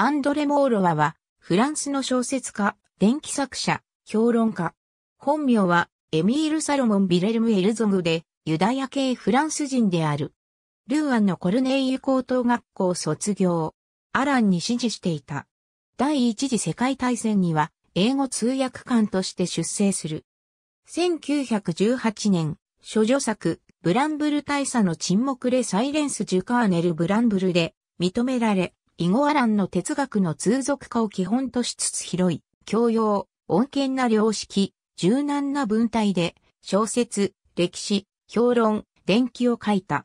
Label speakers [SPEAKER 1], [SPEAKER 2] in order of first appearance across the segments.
[SPEAKER 1] アンドレ・モーロワは、フランスの小説
[SPEAKER 2] 家、電気作者、評論家。本名は、エミール・サロモン・ビレルム・エルゾグで、ユダヤ系フランス人である。ルーアンのコルネイユ高等学校卒業。アランに支持していた。第一次世界大戦には、英語通訳官として出征する。1918年、諸女作、ブランブル大佐の沈黙レサイレンス・ジュカーネル・ブランブルで認められ、イゴアランの哲学の通俗化を基本としつつ広い、教養、穏健な良識、柔軟な文体で、小説、歴史、評論、伝記を書いた。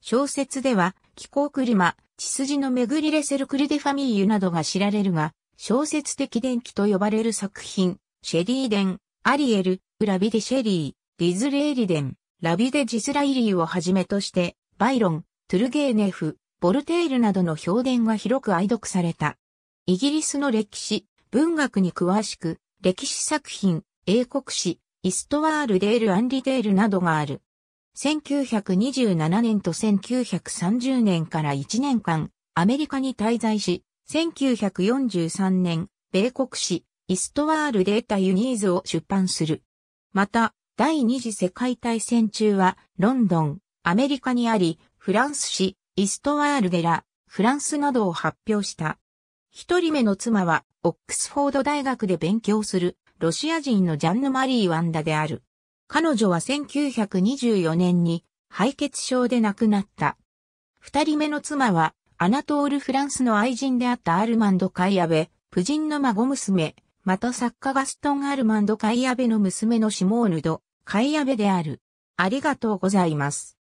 [SPEAKER 2] 小説では、気候車、血筋の巡りレセルクリデファミーユなどが知られるが、小説的伝記と呼ばれる作品、シェリーデン、アリエル、ラビデシェリー、ディズレーリデン、ラビデジスライリーをはじめとして、バイロン、トゥルゲーネフ、ボルテールなどの評伝が広く愛読された。イギリスの歴史、文学に詳しく、歴史作品、英国史、イストワールデール・アンリデールなどがある。1927年と1930年から1年間、アメリカに滞在し、1943年、米国史、イストワールデータ・ユニーズを出版する。また、第二次世界大戦中は、ロンドン、アメリカにあり、フランス史、イストワールデラ、フランスなどを発表した。一人目の妻は、オックスフォード大学で勉強する、ロシア人のジャンヌ・マリー・ワンダである。彼女は1924年に、敗血症で亡くなった。二人目の妻は、アナトール・フランスの愛人であったアルマンド・カイアベ、夫人の孫娘、また作家ガストン・アルマンド・カイアベの娘のシモーヌド、カイアベであ
[SPEAKER 1] る。ありがとうございます。